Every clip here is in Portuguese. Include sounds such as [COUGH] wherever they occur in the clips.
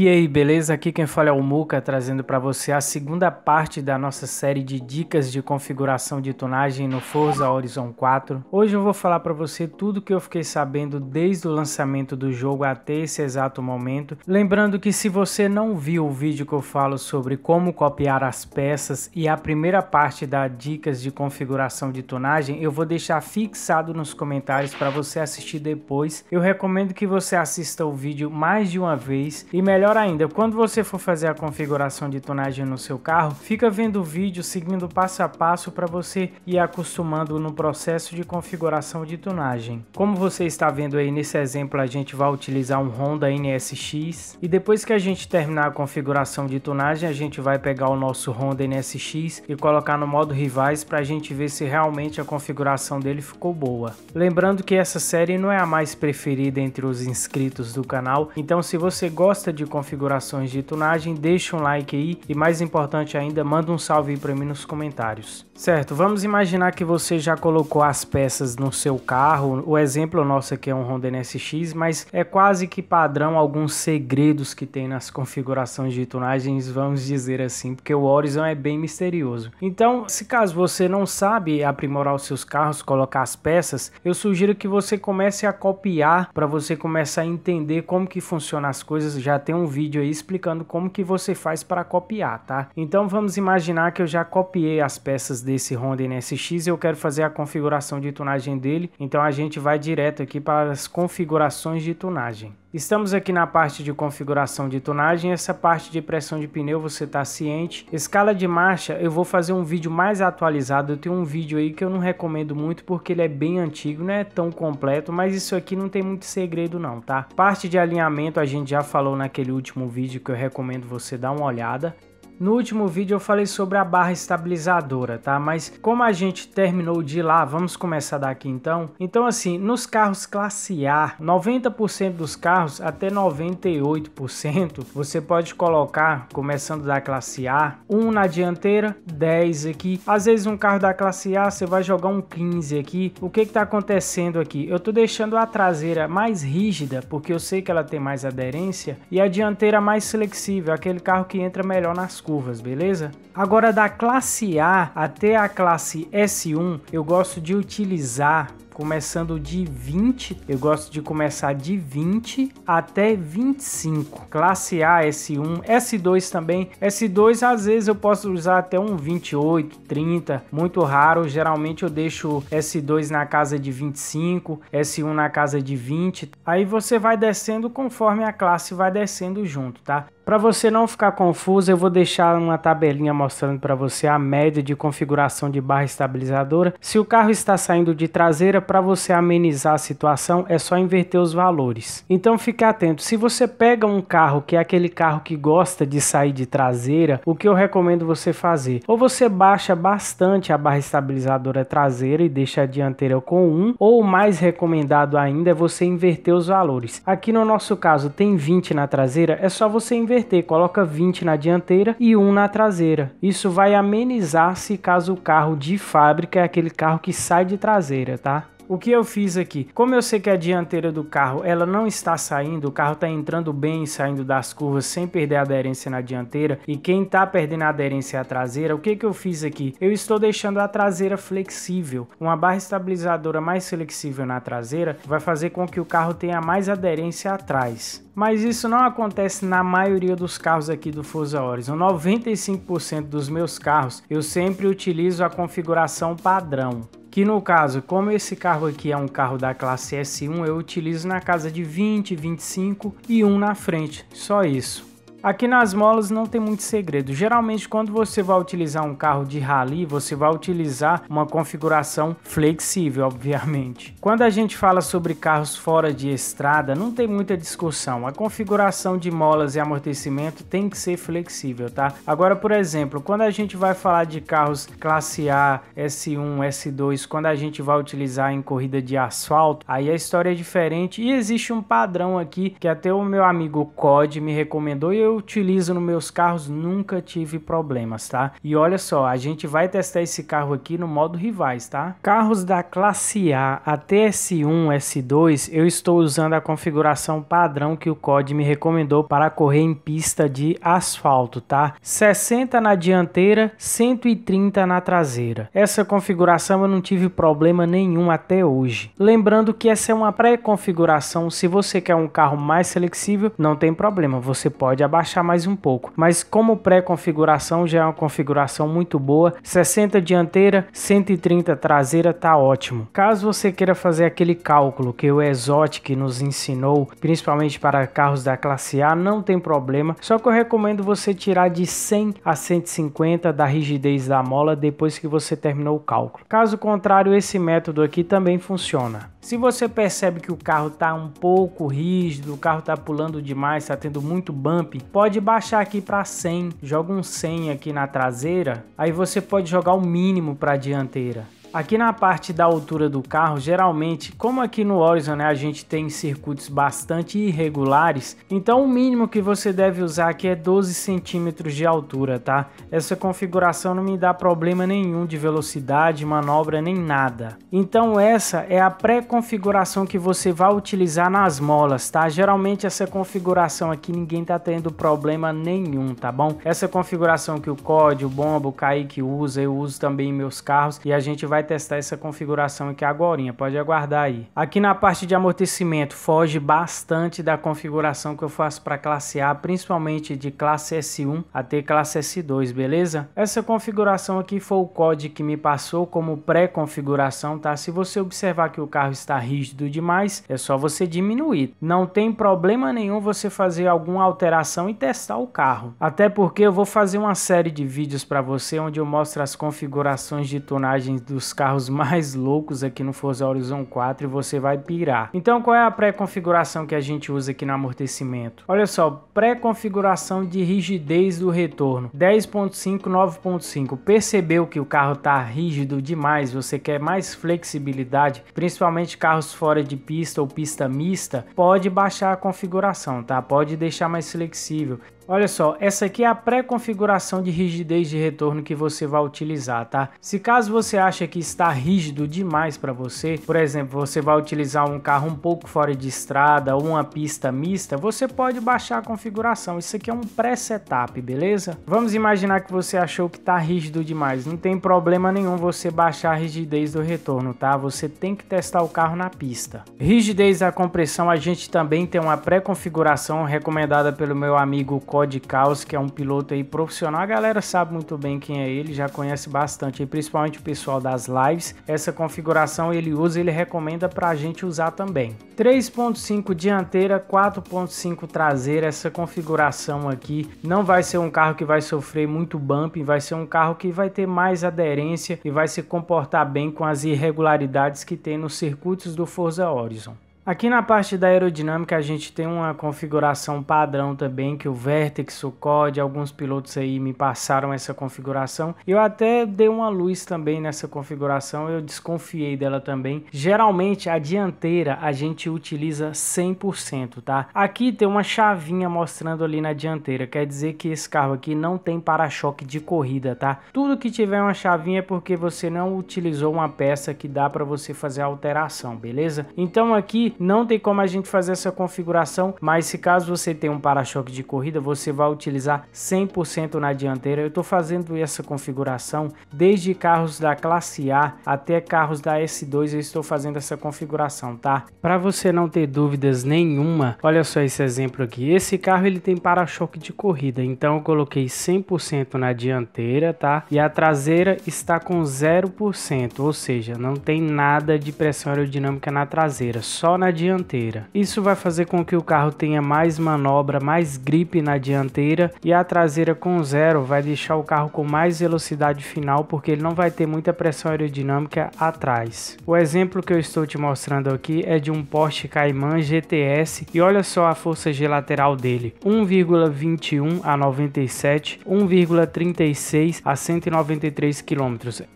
E aí, beleza? Aqui quem fala é o Muca, trazendo para você a segunda parte da nossa série de dicas de configuração de tonagem no Forza Horizon 4. Hoje eu vou falar para você tudo que eu fiquei sabendo desde o lançamento do jogo até esse exato momento. Lembrando que se você não viu o vídeo que eu falo sobre como copiar as peças e a primeira parte da dicas de configuração de tonagem, eu vou deixar fixado nos comentários para você assistir depois. Eu recomendo que você assista o vídeo mais de uma vez e melhor Melhor ainda, quando você for fazer a configuração de tonagem no seu carro, fica vendo o vídeo seguindo passo a passo para você ir acostumando no processo de configuração de tonagem. Como você está vendo aí nesse exemplo, a gente vai utilizar um Honda NSX e depois que a gente terminar a configuração de tonagem, a gente vai pegar o nosso Honda NSX e colocar no modo rivais para a gente ver se realmente a configuração dele ficou boa. Lembrando que essa série não é a mais preferida entre os inscritos do canal, então se você gosta de configurações de tunagem, deixa um like aí e mais importante ainda, manda um salve aí para mim nos comentários. Certo, vamos imaginar que você já colocou as peças no seu carro. O exemplo nosso aqui é um Honda NSX, mas é quase que padrão alguns segredos que tem nas configurações de tunagens, vamos dizer assim, porque o Horizon é bem misterioso. Então, se caso você não sabe aprimorar os seus carros, colocar as peças, eu sugiro que você comece a copiar para você começar a entender como que funcionam as coisas. Já tem um vídeo aí explicando como que você faz para copiar, tá? Então, vamos imaginar que eu já copiei as peças desse Honda NSX eu quero fazer a configuração de tunagem dele, então a gente vai direto aqui para as configurações de tunagem. Estamos aqui na parte de configuração de tunagem, essa parte de pressão de pneu você está ciente. Escala de marcha, eu vou fazer um vídeo mais atualizado, eu tenho um vídeo aí que eu não recomendo muito porque ele é bem antigo, não é tão completo, mas isso aqui não tem muito segredo não, tá? Parte de alinhamento a gente já falou naquele último vídeo que eu recomendo você dar uma olhada. No último vídeo eu falei sobre a barra estabilizadora, tá? Mas como a gente terminou de lá, vamos começar daqui então. Então assim, nos carros classe A, 90% dos carros até 98%, você pode colocar, começando da classe A, 1 na dianteira, 10 aqui. Às vezes um carro da classe A, você vai jogar um 15 aqui. O que que tá acontecendo aqui? Eu tô deixando a traseira mais rígida, porque eu sei que ela tem mais aderência, e a dianteira mais flexível, aquele carro que entra melhor nas curvas, beleza? Agora da classe A até a classe S1, eu gosto de utilizar começando de 20, eu gosto de começar de 20 até 25. Classe A, S1, S2 também. S2 às vezes eu posso usar até um 28, 30, muito raro. Geralmente eu deixo S2 na casa de 25, S1 na casa de 20. Aí você vai descendo conforme a classe vai descendo junto, tá? Para você não ficar confuso, eu vou deixar uma tabelinha mostrando para você a média de configuração de barra estabilizadora. Se o carro está saindo de traseira, para você amenizar a situação é só inverter os valores. Então fique atento, se você pega um carro que é aquele carro que gosta de sair de traseira, o que eu recomendo você fazer? Ou você baixa bastante a barra estabilizadora traseira e deixa a dianteira com 1, ou mais recomendado ainda é você inverter os valores. Aqui no nosso caso tem 20 na traseira, é só você inverter, coloca 20 na dianteira e 1 na traseira. Isso vai amenizar se caso o carro de fábrica é aquele carro que sai de traseira, tá? O que eu fiz aqui? Como eu sei que a dianteira do carro ela não está saindo, o carro está entrando bem e saindo das curvas sem perder a aderência na dianteira, e quem está perdendo a aderência é a traseira, o que, que eu fiz aqui? Eu estou deixando a traseira flexível. Uma barra estabilizadora mais flexível na traseira vai fazer com que o carro tenha mais aderência atrás. Mas isso não acontece na maioria dos carros aqui do Forza Horizon. 95% dos meus carros eu sempre utilizo a configuração padrão. Que no caso, como esse carro aqui é um carro da classe S1, eu utilizo na casa de 20, 25 e um na frente, só isso. Aqui nas molas não tem muito segredo. Geralmente quando você vai utilizar um carro de rally, você vai utilizar uma configuração flexível, obviamente. Quando a gente fala sobre carros fora de estrada, não tem muita discussão. A configuração de molas e amortecimento tem que ser flexível, tá? Agora, por exemplo, quando a gente vai falar de carros classe A, S1, S2, quando a gente vai utilizar em corrida de asfalto, aí a história é diferente e existe um padrão aqui que até o meu amigo COD me recomendou e eu utilizo nos meus carros nunca tive problemas, tá? E olha só, a gente vai testar esse carro aqui no modo rivais, tá? Carros da classe A até S1, S2, eu estou usando a configuração padrão que o COD me recomendou para correr em pista de asfalto, tá? 60 na dianteira, 130 na traseira. Essa configuração eu não tive problema nenhum até hoje. Lembrando que essa é uma pré-configuração, se você quer um carro mais flexível, não tem problema, você pode abaixar baixar mais um pouco. Mas como pré-configuração já é uma configuração muito boa, 60 dianteira, 130 traseira tá ótimo. Caso você queira fazer aquele cálculo que o Exotic nos ensinou, principalmente para carros da classe A, não tem problema, só que eu recomendo você tirar de 100 a 150 da rigidez da mola depois que você terminou o cálculo. Caso contrário, esse método aqui também funciona. Se você percebe que o carro está um pouco rígido, o carro está pulando demais, está tendo muito bump, pode baixar aqui para 100. Joga um 100 aqui na traseira, aí você pode jogar o mínimo para a dianteira. Aqui na parte da altura do carro, geralmente, como aqui no Horizon né, a gente tem circuitos bastante irregulares, então o mínimo que você deve usar aqui é 12 centímetros de altura, tá? Essa configuração não me dá problema nenhum de velocidade, manobra, nem nada. Então essa é a pré-configuração que você vai utilizar nas molas, tá? Geralmente essa configuração aqui ninguém tá tendo problema nenhum, tá bom? Essa configuração que o COD, o Bomba, o Kaique usa, eu uso também em meus carros e a gente vai vai testar essa configuração aqui agora, pode aguardar aí. Aqui na parte de amortecimento foge bastante da configuração que eu faço para classe A, principalmente de classe S1 até classe S2, beleza? Essa configuração aqui foi o código que me passou como pré-configuração, tá? Se você observar que o carro está rígido demais, é só você diminuir. Não tem problema nenhum você fazer alguma alteração e testar o carro. Até porque eu vou fazer uma série de vídeos para você onde eu mostro as configurações de tonagem dos os carros [LAUGHS] mais loucos aqui no Forza Horizon 4 e você vai pirar. Então qual é a pré-configuração que a gente usa aqui no amortecimento? Olha só, pré-configuração de rigidez do retorno, 10.5, 9.5. Percebeu que o carro está rígido demais, você quer mais flexibilidade, principalmente carros fora de pista ou pista mista, pode baixar a configuração, tá? Pode deixar mais flexível. Olha só, essa aqui é a pré-configuração de rigidez de retorno que você vai utilizar, tá? Se caso você acha que está rígido demais para você, por exemplo, você vai utilizar um carro um pouco fora de estrada ou uma pista mista, você pode baixar a configuração. Isso aqui é um pré-setup, beleza? Vamos imaginar que você achou que está rígido demais. Não tem problema nenhum você baixar a rigidez do retorno, tá? Você tem que testar o carro na pista. Rigidez da compressão, a gente também tem uma pré-configuração recomendada pelo meu amigo Pod Caos, que é um piloto aí profissional. A galera sabe muito bem quem é ele, já conhece bastante, principalmente o pessoal das lives. Essa configuração ele usa, ele recomenda para a gente usar também. 3.5 dianteira, 4.5 traseira. Essa configuração aqui não vai ser um carro que vai sofrer muito bump, vai ser um carro que vai ter mais aderência e vai se comportar bem com as irregularidades que tem nos circuitos do Forza Horizon. Aqui na parte da aerodinâmica a gente tem uma configuração padrão também que o Vertex, o COD, alguns pilotos aí me passaram essa configuração. Eu até dei uma luz também nessa configuração, eu desconfiei dela também. Geralmente a dianteira a gente utiliza 100%, tá? Aqui tem uma chavinha mostrando ali na dianteira, quer dizer que esse carro aqui não tem para-choque de corrida, tá? Tudo que tiver uma chavinha é porque você não utilizou uma peça que dá para você fazer alteração, beleza? Então aqui não tem como a gente fazer essa configuração, mas se caso você tem um para-choque de corrida, você vai utilizar 100% na dianteira. Eu estou fazendo essa configuração desde carros da classe A até carros da S2, eu estou fazendo essa configuração, tá? Para você não ter dúvidas nenhuma, olha só esse exemplo aqui. Esse carro ele tem para-choque de corrida, então eu coloquei 100% na dianteira, tá? E a traseira está com 0%, ou seja, não tem nada de pressão aerodinâmica na traseira, só na dianteira. Isso vai fazer com que o carro tenha mais manobra, mais gripe na dianteira e a traseira com zero vai deixar o carro com mais velocidade final porque ele não vai ter muita pressão aerodinâmica atrás. O exemplo que eu estou te mostrando aqui é de um Porsche Cayman GTS e olha só a força G lateral dele, 1,21 a 97, 1,36 a 193 km.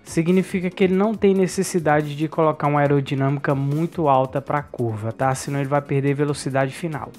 Significa que ele não tem necessidade de colocar uma aerodinâmica muito alta para a curva curva, tá? Senão ele vai perder velocidade final.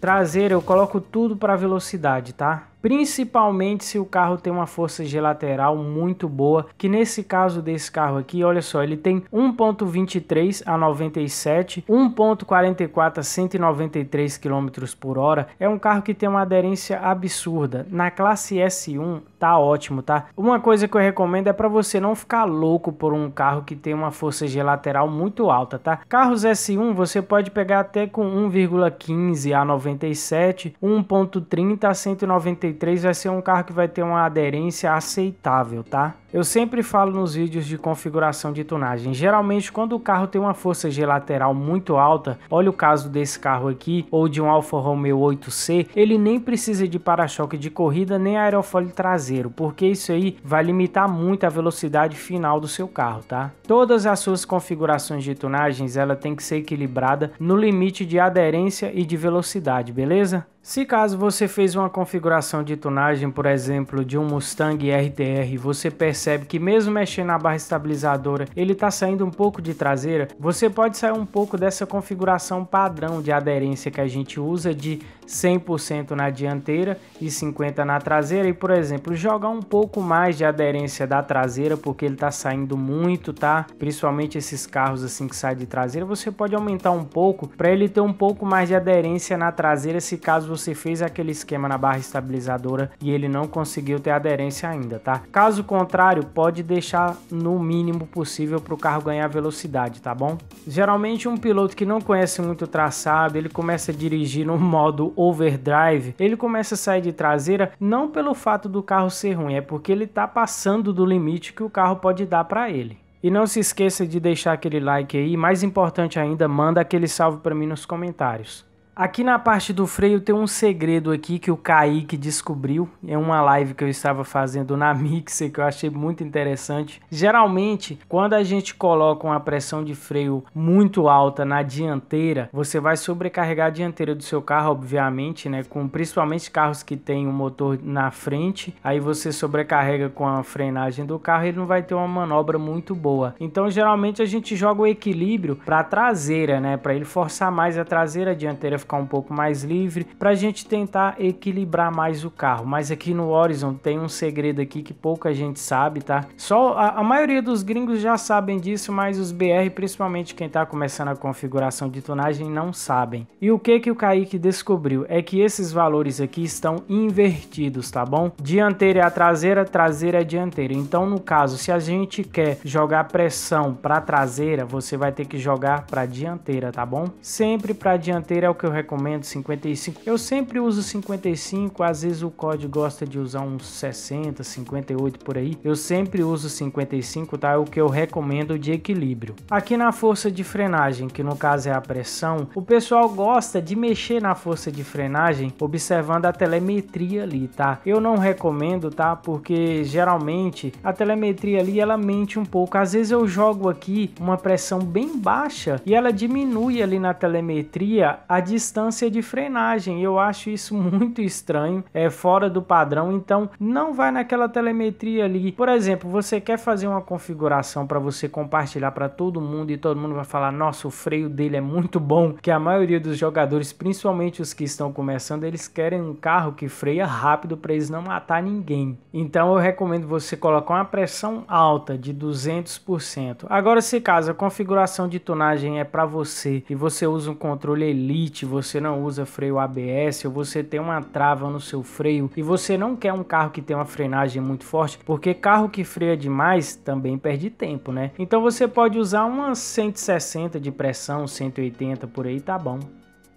Traseira eu coloco tudo para velocidade, tá? principalmente se o carro tem uma força de lateral muito boa, que nesse caso desse carro aqui, olha só, ele tem 1.23 a 97, 1.44 a 193 km por hora, é um carro que tem uma aderência absurda, na classe S1 tá ótimo, tá? Uma coisa que eu recomendo é para você não ficar louco por um carro que tem uma força de lateral muito alta, tá? Carros S1 você pode pegar até com 1,15 a 97, 1.30 a 193 43 vai ser um carro que vai ter uma aderência aceitável, tá? Eu sempre falo nos vídeos de configuração de tunagem. Geralmente, quando o carro tem uma força G lateral muito alta, olha o caso desse carro aqui, ou de um Alfa Romeo 8C, ele nem precisa de para-choque de corrida nem aerofólio traseiro, porque isso aí vai limitar muito a velocidade final do seu carro, tá? Todas as suas configurações de tunagens, ela tem que ser equilibrada no limite de aderência e de velocidade, beleza? Se caso você fez uma configuração de tunagem, por exemplo, de um Mustang RTR, você percebe percebe que mesmo mexendo na barra estabilizadora, ele está saindo um pouco de traseira, você pode sair um pouco dessa configuração padrão de aderência que a gente usa de 100% na dianteira e 50% na traseira e, por exemplo, jogar um pouco mais de aderência da traseira porque ele está saindo muito, tá? Principalmente esses carros assim que saem de traseira, você pode aumentar um pouco para ele ter um pouco mais de aderência na traseira se caso você fez aquele esquema na barra estabilizadora e ele não conseguiu ter aderência ainda, tá? Caso contrário, contrário, pode deixar no mínimo possível para o carro ganhar velocidade, tá bom? Geralmente um piloto que não conhece muito o traçado, ele começa a dirigir no [LAUGHS] modo overdrive, ele começa a sair de traseira não pelo fato do carro ser ruim, é porque ele está passando do limite que o carro pode dar para ele. E não se esqueça de deixar aquele like aí, mais importante ainda, manda aquele salve para mim nos comentários. Aqui na parte do freio tem um segredo aqui que o Kaique descobriu. É uma live que eu estava fazendo na [LAUGHS] Mixer que eu achei muito interessante. Geralmente, quando a gente coloca uma pressão de freio muito alta na dianteira, você vai sobrecarregar a dianteira do seu carro, obviamente, né? Com principalmente carros que tem o um motor na frente. Aí você sobrecarrega com a frenagem do carro, e ele não vai ter uma manobra muito boa. Então, geralmente a gente joga o equilíbrio para a traseira, né? Para ele forçar mais a traseira, a dianteira ficar um pouco mais livre, para a gente tentar equilibrar mais o carro. Mas aqui no Horizon tem um segredo aqui que pouca gente sabe, tá? Só a, a maioria dos gringos já sabem disso, mas os BR, principalmente quem está começando a configuração de tonagem, não sabem. E o que que o Kaique descobriu é que esses valores aqui estão invertidos, tá bom? Dianteira é a traseira, traseira é a dianteira. Então, no caso, se a gente quer jogar pressão para traseira, você vai ter que jogar para dianteira, tá bom? Sempre para dianteira é o que eu recomendo 55. Eu sempre uso 55, às vezes o código gosta de usar uns 60, 58 por aí. Eu sempre uso 55, tá? É o que eu recomendo de equilíbrio. Aqui na força de frenagem, que no caso é a pressão, o pessoal gosta de mexer na força de frenagem observando a telemetria ali, tá? Eu não recomendo, tá? Porque geralmente a telemetria ali ela mente um pouco. Às vezes eu jogo aqui uma pressão bem baixa e ela diminui ali na telemetria a de distância de frenagem. Eu acho isso [LAUGHS] muito estranho, é fora do padrão, então não vai naquela telemetria ali. Por exemplo, você quer fazer uma configuração para você compartilhar para todo mundo e todo mundo vai falar: "Nossa, o freio dele é muito bom", que a maioria dos jogadores, principalmente os que estão começando, eles querem um carro que freia rápido para eles não matar ninguém. Então eu recomendo você colocar uma pressão alta de 200%. Agora se caso a configuração de tonagem é para você e você usa um controle Elite, você não usa freio ABS ou você tem uma trava no seu freio e você não quer um carro que tem uma frenagem muito forte, porque carro que freia demais também perde tempo, né? Então você pode usar uma 160 de pressão, 180 por aí, tá bom.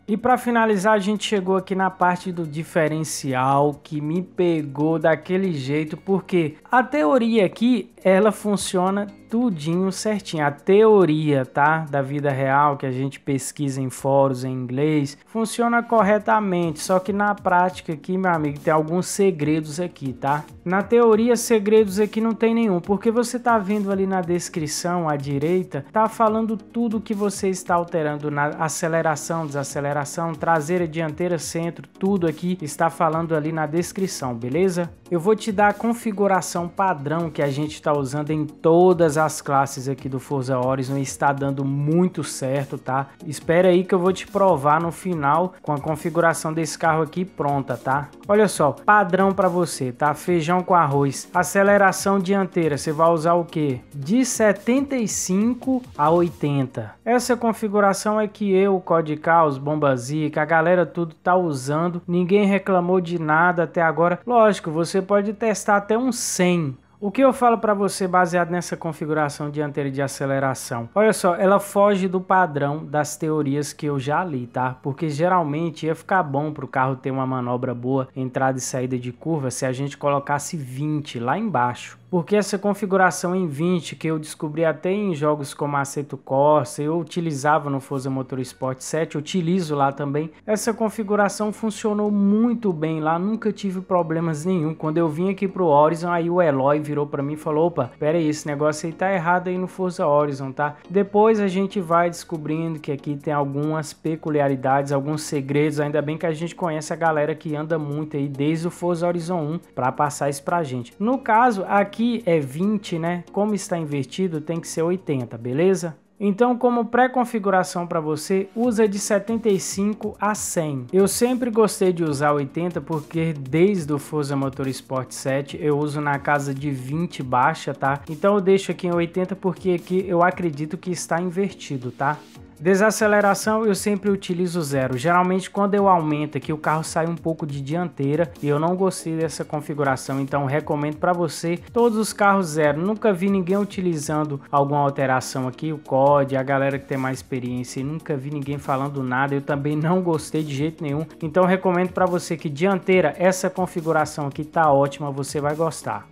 E para finalizar, a gente chegou aqui na parte do diferencial que me pegou daquele jeito, porque a teoria aqui ela funciona tudinho certinho. A teoria, tá, da vida real que a gente pesquisa em fóruns em inglês, funciona corretamente, só que na prática aqui, meu amigo, tem alguns segredos aqui, tá? Na teoria, segredos aqui não tem nenhum, porque você tá vendo ali na descrição à direita, tá falando tudo que você está alterando na aceleração, desaceleração, traseira, dianteira, centro, tudo aqui está falando ali na descrição, beleza? Eu vou te dar a configuração padrão que a gente está usando em todas as classes aqui do Forza Horizon está dando muito certo, tá? Espera aí que eu vou te provar no final com a configuração desse carro aqui pronta, tá? Olha só, padrão para você, tá? Feijão com arroz. Aceleração dianteira, você vai usar o quê? De 75 a 80. Essa configuração é que eu, o Codical, os Bomba Zica, a galera tudo tá usando. Ninguém reclamou de nada até agora. Lógico, você pode testar até um 100, o que eu falo para você baseado nessa configuração dianteira de aceleração? Olha só, ela foge do padrão das teorias que eu já li, tá? Porque geralmente ia ficar bom para o carro ter uma manobra boa, entrada e saída de curva, se a gente colocasse 20 lá embaixo porque essa configuração em 20 que eu descobri até em jogos como Aceto Corsa, eu utilizava no Forza Motorsport 7, utilizo lá também. Essa configuração funcionou muito bem lá, nunca tive problemas nenhum. Quando eu vim aqui pro Horizon, aí o Eloy virou para mim e falou: "Opa, pera aí, esse negócio aí tá errado aí no Forza Horizon, tá?". Depois a gente vai descobrindo que aqui tem algumas peculiaridades, alguns segredos, ainda bem que a gente conhece a galera que anda muito aí desde o Forza Horizon 1 para passar isso pra gente. No caso, aqui aqui é 20, né? Como está invertido, tem que ser 80, beleza? Então, como pré-configuração para você, usa de 75 a 100. Eu sempre gostei de usar 80 porque desde o Forza Motorsport 7 eu uso na casa de 20 baixa, tá? Então eu deixo aqui em 80 porque aqui eu acredito que está invertido, tá? Desaceleração eu sempre utilizo zero. Geralmente quando eu aumento aqui o carro sai um pouco de dianteira e eu não gostei dessa configuração, então recomendo para você todos os carros zero. Nunca vi ninguém utilizando alguma alteração aqui, o COD, a galera que tem mais experiência, nunca vi ninguém falando nada. Eu também não gostei de jeito nenhum. Então recomendo para você que dianteira essa configuração aqui tá ótima, você vai gostar.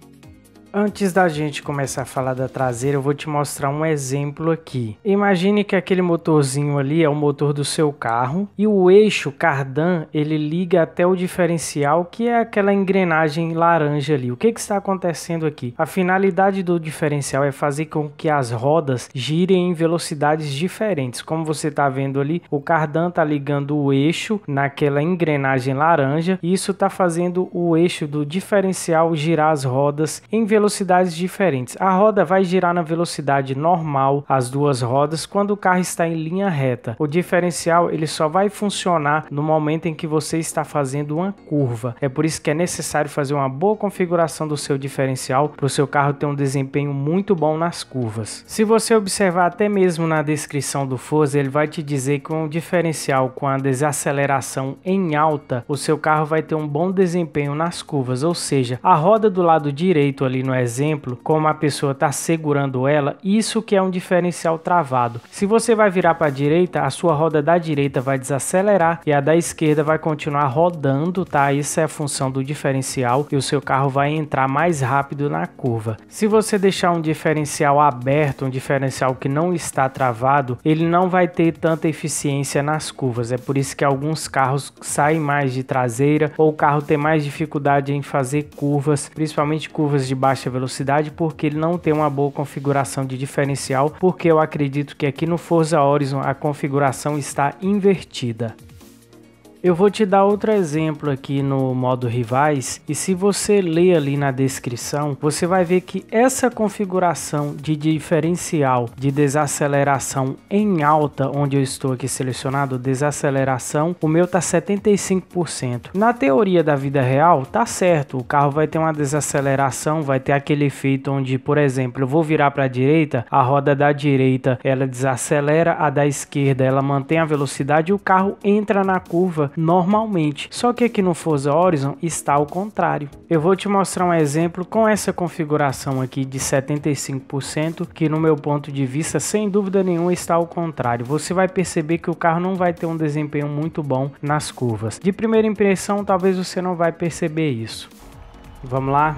Antes da gente começar a falar da traseira, eu vou te mostrar um exemplo aqui. Imagine que aquele motorzinho ali é o motor do seu carro e o eixo cardan ele liga até o diferencial, que é aquela engrenagem laranja ali. O que, que está acontecendo aqui? A finalidade do diferencial é fazer com que as rodas girem em velocidades diferentes. Como você está vendo ali, o cardan está ligando o eixo naquela engrenagem laranja e isso está fazendo o eixo do diferencial girar as rodas em velocidade velocidades diferentes. A roda vai girar na velocidade normal as duas rodas quando o carro está em linha reta. O diferencial ele só vai funcionar no momento em que você está fazendo uma curva. É por isso que é necessário fazer uma boa configuração do seu diferencial para o seu carro ter um desempenho muito bom nas curvas. Se você observar até mesmo na descrição do Forza, ele vai te dizer que um diferencial com a desaceleração em alta, o seu carro vai ter um bom desempenho nas curvas, ou seja, a roda do lado direito ali no exemplo, como a pessoa está segurando ela, isso que é um diferencial travado. Se você vai virar para a direita, a sua roda da direita vai desacelerar e a da esquerda vai continuar rodando, tá? Isso é a função do diferencial e o seu carro vai entrar mais rápido na curva. Se você deixar um diferencial aberto, um diferencial que não está travado, ele não vai ter tanta eficiência nas curvas. É por isso que alguns carros saem mais de traseira ou o carro tem mais dificuldade em fazer curvas, principalmente curvas de baixa baixa velocidade porque ele não tem uma boa configuração de diferencial, porque eu acredito que aqui no Forza Horizon a configuração está invertida. Eu vou te dar outro exemplo aqui no modo rivais e se você ler ali na descrição, você vai ver que essa configuração de diferencial de desaceleração em alta, onde eu estou aqui selecionado desaceleração, o meu tá 75%. Na teoria da vida real, tá certo, o carro vai ter uma desaceleração, vai ter aquele efeito onde, por exemplo, eu vou virar para a direita, a roda da direita, ela desacelera, a da esquerda, ela mantém a velocidade e o carro entra na curva normalmente. Só que aqui no Forza Horizon está ao contrário. Eu vou te mostrar um exemplo com essa configuração aqui de 75%, que no meu ponto de vista, sem dúvida nenhuma, está ao contrário. Você vai perceber que o carro não vai ter um desempenho muito bom nas curvas. De primeira impressão, talvez você não vai perceber isso. Vamos lá?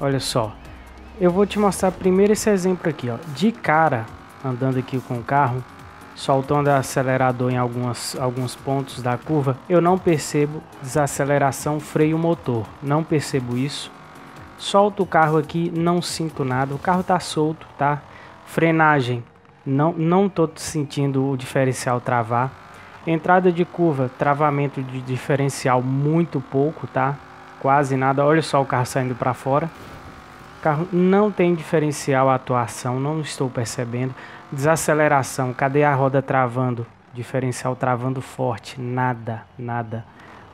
Olha só. Eu vou te mostrar primeiro esse exemplo aqui, ó. De cara, andando aqui com o carro, soltando acelerador em algumas, alguns pontos da curva, eu não percebo desaceleração freio motor, não percebo isso. Solto o carro aqui, não sinto nada, o carro tá solto, tá? Frenagem, não, não tô sentindo o diferencial travar. Entrada de curva, travamento de diferencial muito pouco, tá? Quase nada, olha só o carro saindo para fora. Carro não tem diferencial atuação, não estou percebendo. Desaceleração, cadê a roda travando? Diferencial travando forte, nada, nada.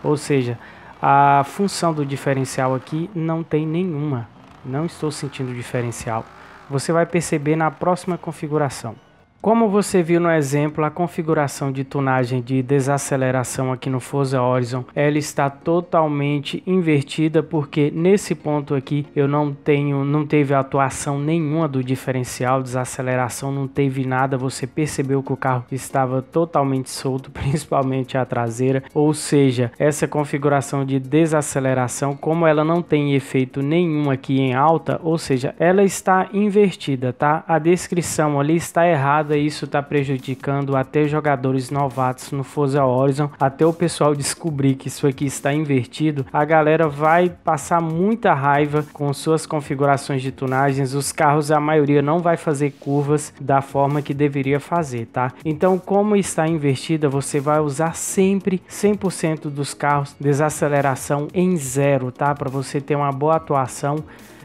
Ou seja, a função do diferencial aqui não tem nenhuma. Não estou sentindo diferencial. Você vai perceber na próxima configuração. Como você viu no exemplo, a configuração de tunagem de desaceleração aqui no Forza Horizon, ela está totalmente invertida porque nesse ponto aqui eu não tenho, não teve atuação nenhuma do diferencial, desaceleração não teve nada, você percebeu que o carro estava totalmente solto, [LAUGHS] principalmente a traseira, ou seja, essa configuração de desaceleração, como ela não tem efeito nenhum aqui em alta, ou seja, ela está invertida, tá? A descrição ali está errada temporada isso tá prejudicando até jogadores novatos no Forza Horizon, até o pessoal descobrir que isso aqui está invertido, a galera vai passar muita raiva com suas configurações de tunagens, os carros a maioria não vai fazer curvas da forma que deveria fazer, tá? Então, como está invertida, você vai usar sempre 100% dos carros desaceleração em zero, tá? Para você ter uma boa atuação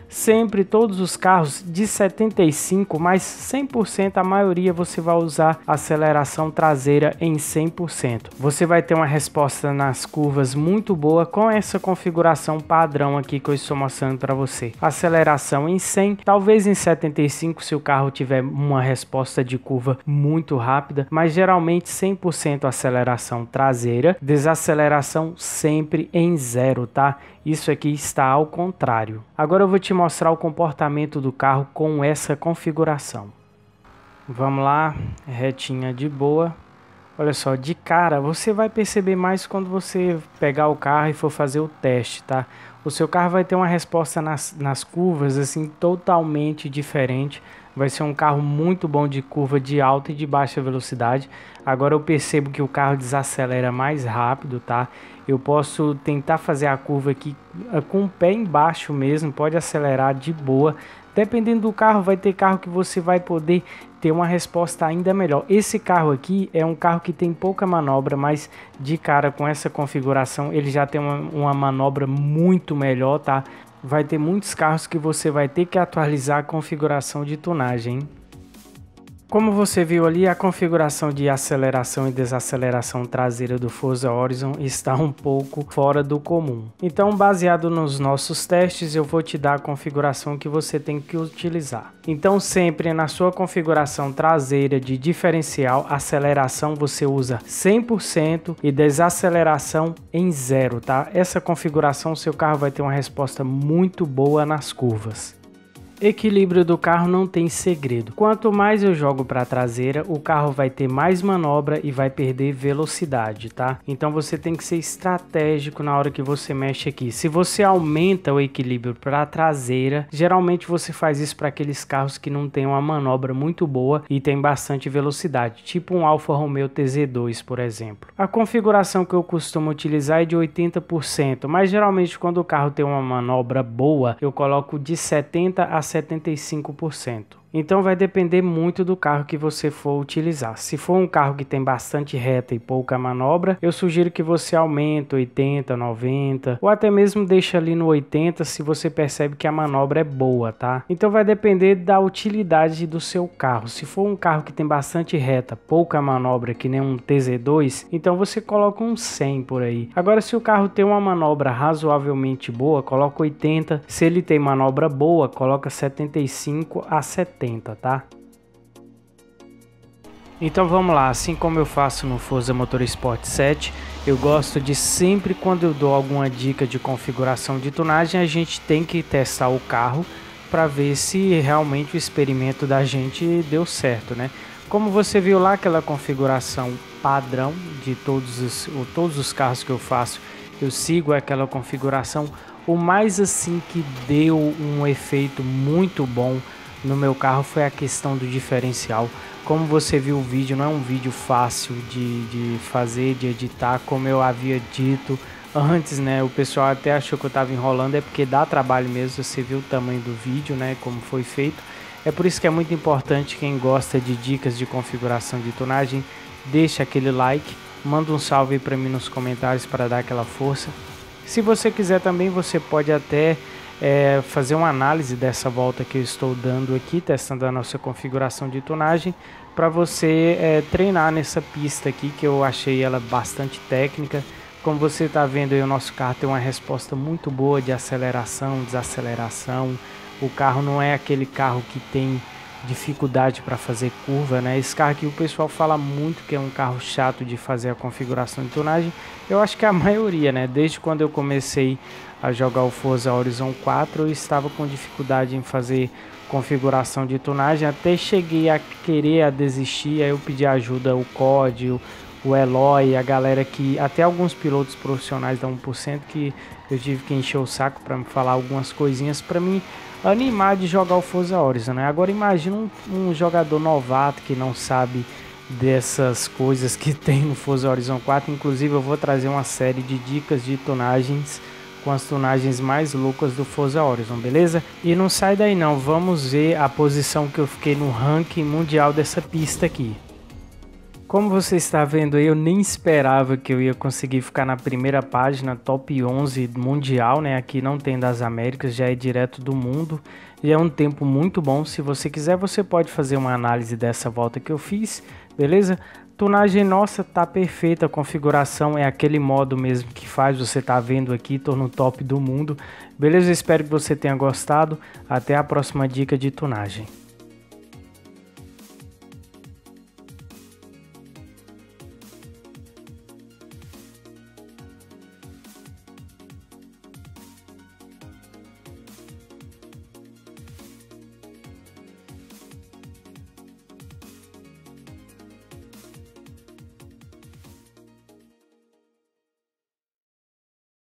Sempre todos os carros de 75, mas 100% a maioria você vai usar aceleração traseira em 100%. Você vai ter uma resposta nas curvas muito boa com essa configuração padrão aqui que eu estou mostrando para você. Aceleração em 100, talvez em 75 se o carro tiver uma resposta de curva muito rápida, mas geralmente 100% aceleração traseira, desaceleração sempre em zero, tá? Isso aqui está ao contrário. Agora eu vou te mostrar o comportamento do carro com essa configuração. Vamos lá, retinha de boa. Olha só, de cara você vai perceber mais quando você pegar o carro e for fazer o teste, tá? o seu carro vai ter uma resposta nas, nas curvas assim totalmente diferente. Vai ser um carro muito bom de curva de alta e de baixa velocidade. Agora eu percebo que o carro desacelera mais rápido, tá? Eu posso tentar fazer a curva aqui eh, com o pé embaixo mesmo, pode acelerar de boa. Dependendo do carro, vai ter carro que você vai poder ter uma resposta ainda melhor. Esse carro aqui é um carro que tem pouca manobra, mas de cara com essa configuração ele já tem uma, uma manobra muito melhor, tá? Vai ter muitos carros que você vai ter que atualizar a configuração de tunagem. Hein? Como você viu ali, a configuração de aceleração e desaceleração traseira do Forza Horizon está um pouco fora do comum. Então, baseado nos nossos testes, eu vou te dar a configuração que você tem que utilizar. Então, sempre na sua configuração traseira de diferencial, aceleração você usa 100% e desaceleração em zero, tá? Essa configuração seu carro vai ter uma resposta muito boa nas curvas. Equilíbrio do carro não tem segredo. Quanto mais eu jogo para a traseira, o carro vai ter mais manobra e vai perder velocidade, tá? Então você tem que ser estratégico na hora que você mexe aqui. Se você aumenta o equilíbrio para a traseira, geralmente você faz isso para aqueles carros que não tem uma manobra muito boa e tem bastante velocidade, tipo um Alfa Romeo TZ2, por exemplo. A configuração que eu costumo utilizar é de 80%, mas geralmente quando o carro tem uma manobra boa, eu coloco de 70 a 75%. Então vai depender muito do carro que você for utilizar. Se for um carro que tem bastante reta e pouca manobra, eu sugiro que você aumente 80, 90 ou até mesmo deixa ali no 80 se você percebe que a manobra é boa, tá? Então vai depender da utilidade do seu carro. Se for um carro que tem bastante reta, pouca manobra, que nem um TZ2, então você coloca um 100 por aí. Agora se o carro tem uma manobra razoavelmente boa, coloca 80. Se ele tem manobra boa, coloca 75 a 70 70, tá? Então vamos lá, assim como eu faço no Forza Motorsport 7, eu gosto de sempre quando eu dou alguma dica de configuração de tunagem, a gente tem que testar o carro para ver se realmente o experimento da gente deu certo, né? Como você viu lá aquela configuração padrão de todos os, todos os carros que eu faço, eu sigo aquela configuração. O mais assim que deu um efeito muito bom no meu carro foi a questão do diferencial. Como você viu o vídeo, não é um vídeo fácil de, de fazer, de editar, como eu havia dito antes, né? O pessoal até achou que eu estava enrolando, é porque dá trabalho mesmo, você viu o tamanho do vídeo, né? Como foi feito. É por isso que é muito importante quem gosta de dicas de configuração de tonagem, deixa aquele like, manda um salve para mim nos comentários para dar aquela força. Se você quiser também, você pode até é, fazer uma análise dessa volta que eu estou dando aqui, testando a nossa configuração de tonagem, para você é, treinar nessa pista aqui, que eu achei ela bastante técnica. Como você está vendo aí, o nosso carro tem uma resposta muito boa de aceleração, desaceleração. O carro não é aquele carro que tem dificuldade para fazer curva, né? Esse carro aqui o pessoal fala muito que é um carro chato de fazer a configuração de tonagem. Eu acho que é a maioria, né? Desde quando eu comecei a jogar o Forza Horizon 4, eu estava com dificuldade em fazer configuração de tonagem, até cheguei a querer a desistir, aí eu pedi ajuda o código, o Eloy, a galera que até alguns pilotos profissionais da 1% que eu tive que encher o saco para me falar algumas coisinhas para mim animar de jogar o Forza Horizon, né? Agora imagina um, um, jogador novato que não sabe dessas coisas que [LAUGHS] tem no Forza Horizon 4. Inclusive eu vou trazer uma série de dicas de tunagens com as tunagens mais loucas do Forza Horizon, beleza? E não sai daí não, vamos ver a posição que eu fiquei no ranking mundial dessa pista aqui. Como você está vendo aí, eu nem esperava que eu ia conseguir ficar na primeira página, top 11 mundial, né? Aqui não tem das Américas, já é direto do mundo. E é um tempo muito bom. Se você quiser, você pode fazer uma análise dessa volta que eu fiz, beleza? Tunagem nossa tá perfeita, a configuração é aquele modo mesmo que faz, você tá vendo aqui, tô no top do mundo. Beleza? Espero que você tenha gostado. Até a próxima dica de tunagem.